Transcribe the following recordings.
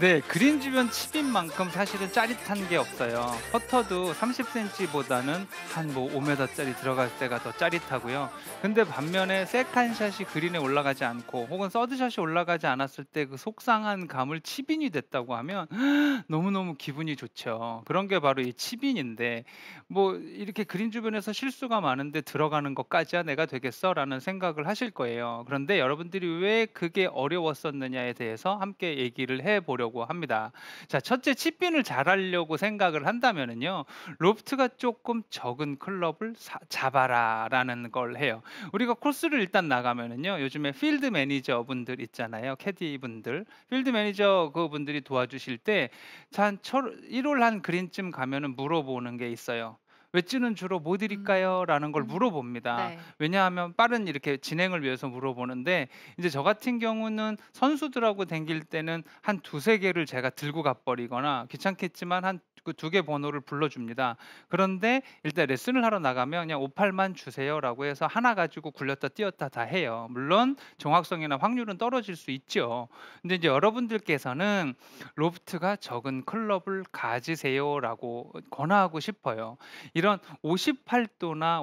네, 그린 주변 칩인 만큼 사실은 짜릿한 게 없어요. 퍼터도 30cm보다는 한뭐 5m짜리 들어갈 때가 더 짜릿하고요. 근데 반면에 세컨샷이 그린에 올라가지 않고 혹은 서드샷이 올라가지 않았을 때 그 속상한 감을 칩인이 됐다고 하면 너무너무 기분이 좋죠. 그런 게 바로 이 칩인인데 뭐 이렇게 그린 주변에서 실수가 많은데 들어가는 것까지야 내가 되겠어? 라는 생각을 하실 거예요. 그런데 여러분들이 왜 그게 어려웠었느냐에 대해서 함께 얘기를 해보려고 보려고 합니다. 자, 첫째 칩빈을 잘하려고 생각을 한다면은요. 로프트가 조금 적은 클럽을 사, 잡아라라는 걸 해요. 우리가 코스를 일단 나가면은요. 요즘에 필드 매니저분들 있잖아요. 캐디분들. 필드 매니저 그분들이 도와주실 때한 1월 한 그린쯤 가면은 물어보는 게 있어요. 웨지는 주로 뭐 드릴까요? 음. 라는 걸 음. 물어봅니다. 네. 왜냐하면 빠른 이렇게 진행을 위해서 물어보는데 이제 저 같은 경우는 선수들하고 댕길 때는 한 두세 개를 제가 들고 가버리거나 귀찮겠지만 한두개 그 번호를 불러줍니다. 그런데 일단 레슨을 하러 나가면 그냥 58만 주세요라고 해서 하나 가지고 굴렸다 뛰었다 다 해요. 물론 정확성이나 확률은 떨어질 수 있죠. 근데 이제 여러분들께서는 로프트가 적은 클럽을 가지세요라고 권하고 싶어요. 이런 58도나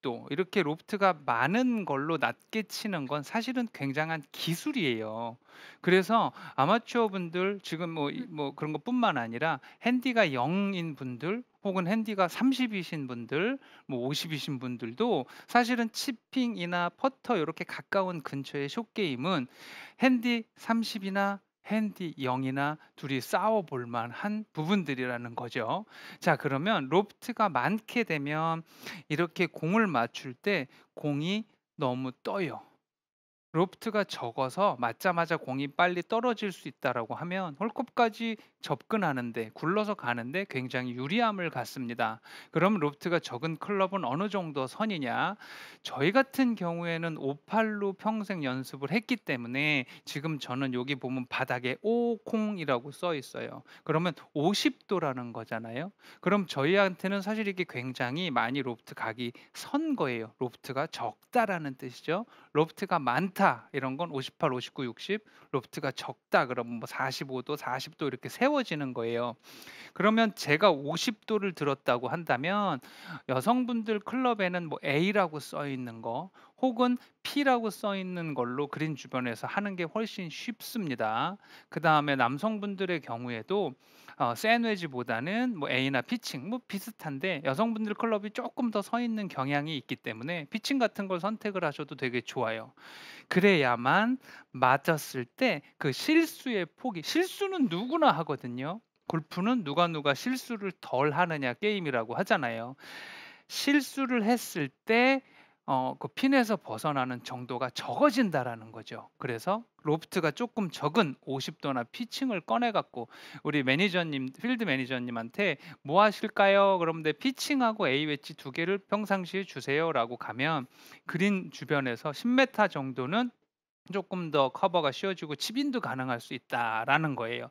56도 이렇게 로프트가 많은 걸로 낮게 치는 건 사실은 굉장한 기술이에요. 그래서 아마추어 분들 지금 뭐, 뭐 그런 것뿐만 아니라 핸디가 0인 분들 혹은 핸디가 30이신 분들, 뭐 50이신 분들도 사실은 치핑이나 퍼터 이렇게 가까운 근처의 숏 게임은 핸디 30이나 핸디 영이나 둘이 싸워 볼 만한 부분들이라는 거죠. 자, 그러면 로프트가 많게 되면 이렇게 공을 맞출 때 공이 너무 떠요. 로프트가 적어서 맞자마자 공이 빨리 떨어질 수 있다라고 하면 홀컵까지 접근하는데 굴러서 가는데 굉장히 유리함을 갖습니다. 그럼 로프트가 적은 클럽은 어느 정도 선이냐? 저희 같은 경우에는 58로 평생 연습을 했기 때문에 지금 저는 여기 보면 바닥에 50이라고 써 있어요. 그러면 50도라는 거잖아요. 그럼 저희한테는 사실 이게 굉장히 많이 로프트 각이 선 거예요. 로프트가 적다라는 뜻이죠. 로프트가 많다 이런 건 58, 59, 60, 로프트가 적다 그러면 뭐 45도, 40도 이렇게 세워지는 거예요. 그러면 제가 50도를 들었다고 한다면 여성분들 클럽에는 뭐 A라고 써 있는 거 혹은 P라고 써 있는 걸로 그린 주변에서 하는 게 훨씬 쉽습니다. 그 다음에 남성분들의 경우에도 어, 샌웨지보다는 뭐 A나 피칭 뭐 비슷한데 여성분들 클럽이 조금 더 서 있는 경향이 있기 때문에 피칭 같은 걸 선택을 하셔도 되게 좋아요. 그래야만 맞았을 때 그 실수의 폭이 실수는 누구나 하거든요. 골프는 누가 누가 실수를 덜 하느냐 게임이라고 하잖아요. 실수를 했을 때 어, 그 핀에서 벗어나는 정도가 적어진다라는 거죠. 그래서 로프트가 조금 적은 50도나 피칭을 꺼내 갖고 우리 매니저님 필드 매니저님한테 뭐 하실까요? 그런데 피칭하고 A 웨치두 개를 평상시에 주세요라고 가면 그린 주변에서 10m 정도는 조금 더 커버가 쉬워지고 칩인도 가능할 수 있다라는 거예요.